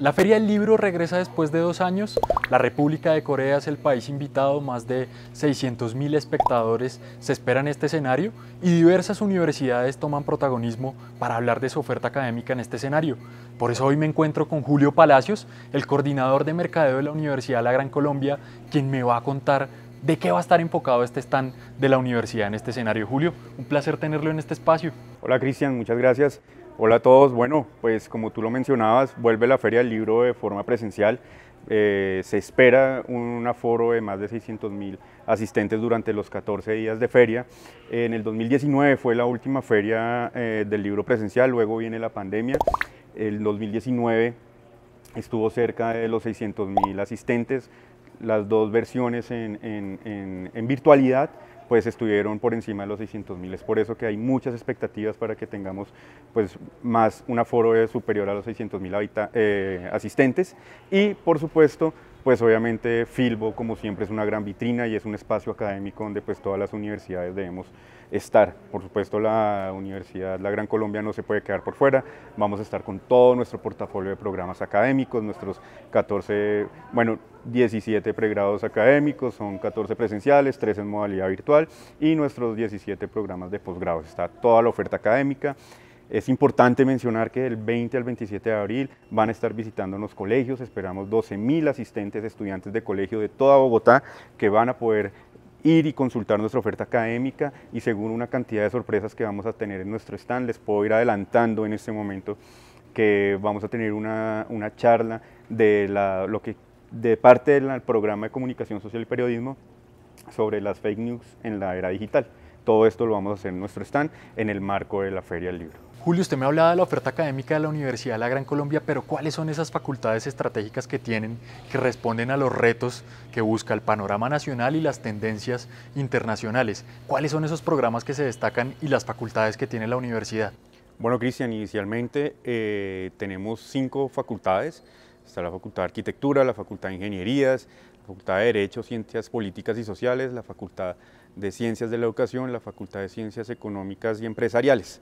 La Feria del Libro regresa después de dos años. La República de Corea es el país invitado, más de 600.000 espectadores se esperan este escenario y diversas universidades toman protagonismo para hablar de su oferta académica en este escenario. Por eso hoy me encuentro con Julio Palacios, el coordinador de mercadeo de la Universidad de la Gran Colombia, quien me va a contar de qué va a estar enfocado este stand de la universidad en este escenario. Julio, un placer tenerlo en este espacio. Hola Cristian, muchas gracias. Hola a todos, bueno, pues como tú lo mencionabas, vuelve la Feria del Libro de forma presencial. Eh, se espera un aforo de más de 600 mil asistentes durante los 14 días de feria. En el 2019 fue la última feria eh, del libro presencial, luego viene la pandemia. El 2019 estuvo cerca de los 600 mil asistentes, las dos versiones en virtualidad pues estuvieron por encima de los 600.000. mil. Es por eso que hay muchas expectativas para que tengamos pues más un aforo superior a los 600.000 mil eh, asistentes y por supuesto pues obviamente Filbo, como siempre, es una gran vitrina y es un espacio académico donde pues todas las universidades debemos estar. Por supuesto, la Universidad La Gran Colombia no se puede quedar por fuera. Vamos a estar con todo nuestro portafolio de programas académicos, nuestros 14, bueno, 17 pregrados académicos, son 14 presenciales, 3 en modalidad virtual y nuestros 17 programas de posgrado. Está toda la oferta académica. Es importante mencionar que del 20 al 27 de abril van a estar visitando los colegios, esperamos 12.000 asistentes estudiantes de colegio de toda Bogotá que van a poder ir y consultar nuestra oferta académica y según una cantidad de sorpresas que vamos a tener en nuestro stand, les puedo ir adelantando en este momento que vamos a tener una, charla de, lo que, de parte del programa de comunicación social y periodismo sobre las fake news en la era digital. Todo esto lo vamos a hacer en nuestro stand en el marco de la Feria del Libro. Julio, usted me hablaba de la oferta académica de la Universidad de la Gran Colombia, pero ¿cuáles son esas facultades estratégicas que tienen que responden a los retos que busca el panorama nacional y las tendencias internacionales? ¿Cuáles son esos programas que se destacan y las facultades que tiene la universidad? Bueno, Cristian, inicialmente eh, tenemos cinco facultades. Está la Facultad de Arquitectura, la Facultad de Ingenierías, Facultad de Derecho, Ciencias Políticas y Sociales, la Facultad de Ciencias de la Educación, la Facultad de Ciencias Económicas y Empresariales.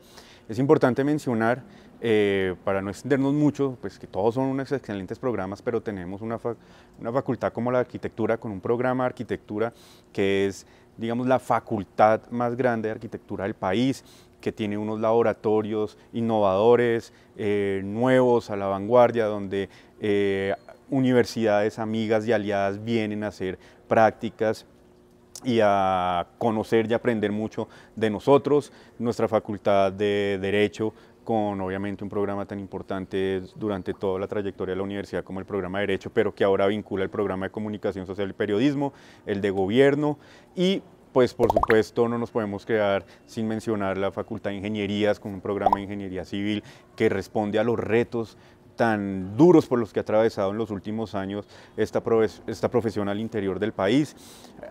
Es importante mencionar, eh, para no extendernos mucho, pues que todos son unos excelentes programas, pero tenemos una, facultad como la arquitectura con un programa de arquitectura que es, digamos, la facultad más grande de arquitectura del país, que tiene unos laboratorios innovadores, eh, nuevos, a la vanguardia, donde eh, universidades amigas y aliadas vienen a hacer prácticas y a conocer y aprender mucho de nosotros, nuestra facultad de Derecho con obviamente un programa tan importante durante toda la trayectoria de la universidad como el programa de Derecho, pero que ahora vincula el programa de Comunicación Social y Periodismo, el de Gobierno y pues por supuesto no nos podemos quedar sin mencionar la Facultad de Ingenierías con un programa de Ingeniería Civil que responde a los retos tan duros por los que ha atravesado en los últimos años esta, profesión al interior del país.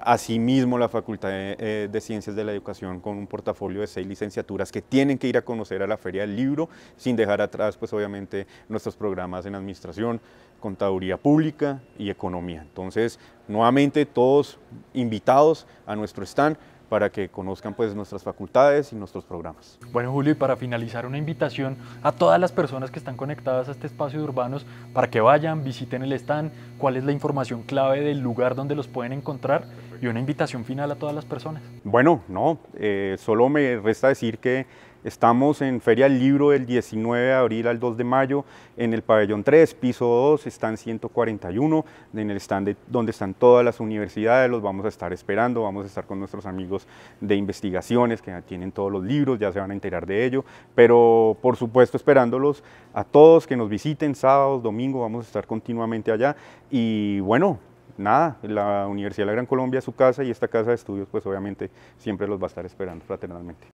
Asimismo, la Facultad de, eh, de, Ciencias de la Educación con un portafolio de seis licenciaturas que tienen que ir a conocer a la Feria del Libro, sin dejar atrás, pues obviamente, nuestros programas en Administración, Contaduría Pública y Economía. Entonces, nuevamente, todos invitados a nuestro stand para que conozcan pues nuestras facultades y nuestros programas. Bueno Julio, y para finalizar una invitación a todas las personas que están conectadas a este espacio de urbanos para que vayan, visiten el stand, cuál es la información clave del lugar donde los pueden encontrar y una invitación final a todas las personas. Bueno, no, eh, solo me resta decir que Estamos en Feria del Libro del 19 de abril al 2 de mayo en el pabellón 3, piso 2, están 141, en el stand donde están todas las universidades, los vamos a estar esperando, vamos a estar con nuestros amigos de investigaciones que tienen todos los libros, ya se van a enterar de ello, pero por supuesto esperándolos a todos que nos visiten sábados, domingo, vamos a estar continuamente allá y bueno, nada, la Universidad de la Gran Colombia es su casa y esta casa de estudios pues obviamente siempre los va a estar esperando fraternalmente.